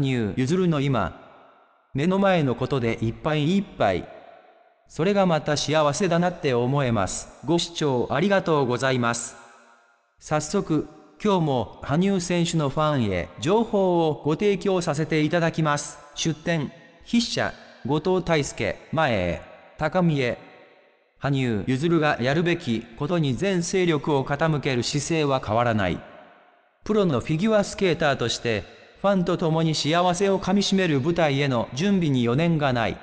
羽生結弦の今、目の前のことでいっぱいいっぱい。それがまた幸せだなって思えます。ご視聴ありがとうございます。早速、今日も羽生選手のファンへ情報をご提供させていただきます。出展、筆者、後藤大輔、前へ、高見へ。羽生結弦がやるべきことに全勢力を傾ける姿勢は変わらない。プロのフィギュアスケーターとして、ファンと共に幸せをかみしめる舞台への準備に余念がない。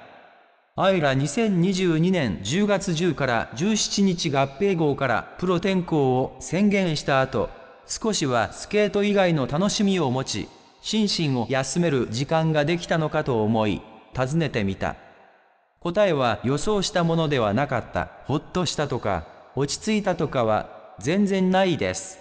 アイラ2022年10月10から17日合併号からプロ転向を宣言した後、少しはスケート以外の楽しみを持ち、心身を休める時間ができたのかと思い、尋ねてみた。答えは予想したものではなかった、ほっとしたとか、落ち着いたとかは全然ないです。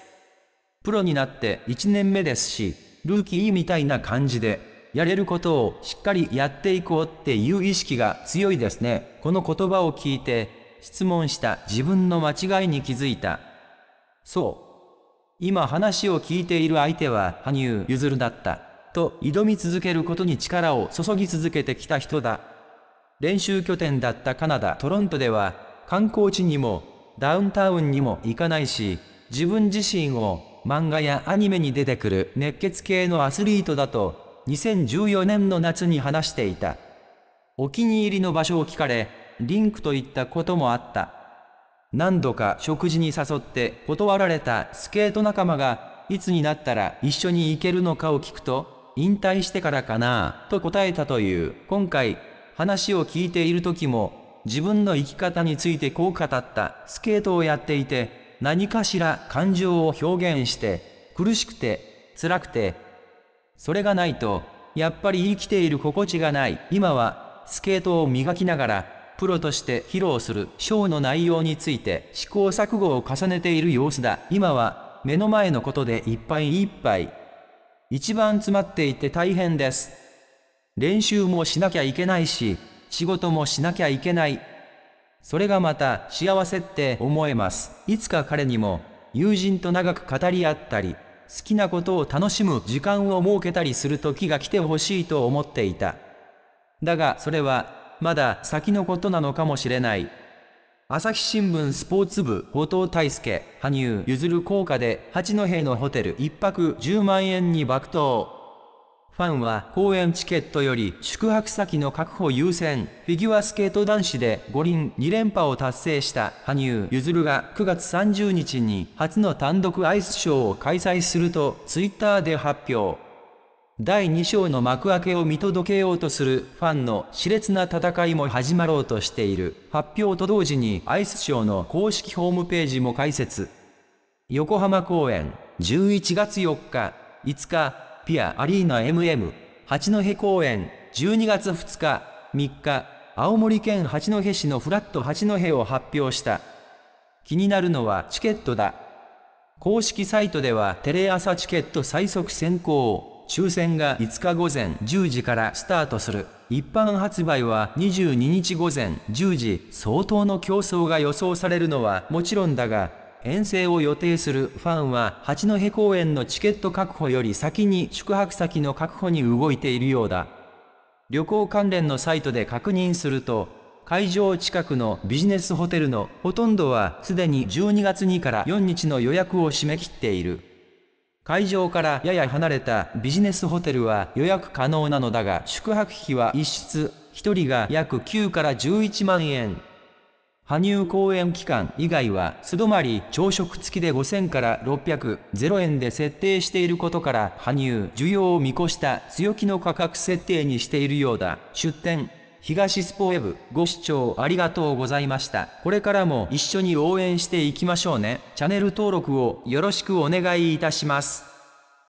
プロになって1年目ですし、ルーキーみたいな感じで、やれることをしっかりやっていこうっていう意識が強いですね。この言葉を聞いて、質問した自分の間違いに気づいた。そう。今話を聞いている相手は羽生結弦だった。と挑み続けることに力を注ぎ続けてきた人だ。練習拠点だったカナダ・トロントでは、観光地にもダウンタウンにも行かないし、自分自身を漫画やアニメに出てくる熱血系のアスリートだと2014年の夏に話していたお気に入りの場所を聞かれリンクといったこともあった何度か食事に誘って断られたスケート仲間がいつになったら一緒に行けるのかを聞くと引退してからかなと答えたという今回話を聞いている時も自分の生き方についてこう語ったスケートをやっていて何かしら感情を表現して苦しくて辛くてそれがないとやっぱり生きている心地がない今はスケートを磨きながらプロとして披露するショーの内容について試行錯誤を重ねている様子だ今は目の前のことでいっぱいいっぱい一番詰まっていて大変です練習もしなきゃいけないし仕事もしなきゃいけないそれがまた幸せって思えます。いつか彼にも友人と長く語り合ったり、好きなことを楽しむ時間を設けたりする時が来てほしいと思っていた。だがそれはまだ先のことなのかもしれない。朝日新聞スポーツ部後藤大輔羽生譲る効果で八戸のホテル1泊10万円に爆投。ファンは公演チケットより宿泊先の確保優先。フィギュアスケート男子で五輪2連覇を達成した羽生結弦が9月30日に初の単独アイスショーを開催するとツイッターで発表。第2章の幕開けを見届けようとするファンの熾烈な戦いも始まろうとしている。発表と同時にアイスショーの公式ホームページも開設。横浜公演11月4日、5日、ピアアリーナ MM 八戸公演12月2日3日青森県八戸市のフラット八戸を発表した気になるのはチケットだ公式サイトではテレ朝チケット最速先行抽選が5日午前10時からスタートする一般発売は22日午前10時相当の競争が予想されるのはもちろんだが遠征を予定するファンは八戸公園のチケット確保より先に宿泊先の確保に動いているようだ旅行関連のサイトで確認すると会場近くのビジネスホテルのほとんどはすでに12月2から4日の予約を締め切っている会場からやや離れたビジネスホテルは予約可能なのだが宿泊費は一室1人が約9から11万円羽生公演期間以外は素泊まり朝食付きで5000から600 0円で設定していることから羽生需要を見越した強気の価格設定にしているようだ出店東スポウェブご視聴ありがとうございましたこれからも一緒に応援していきましょうねチャンネル登録をよろしくお願いいたします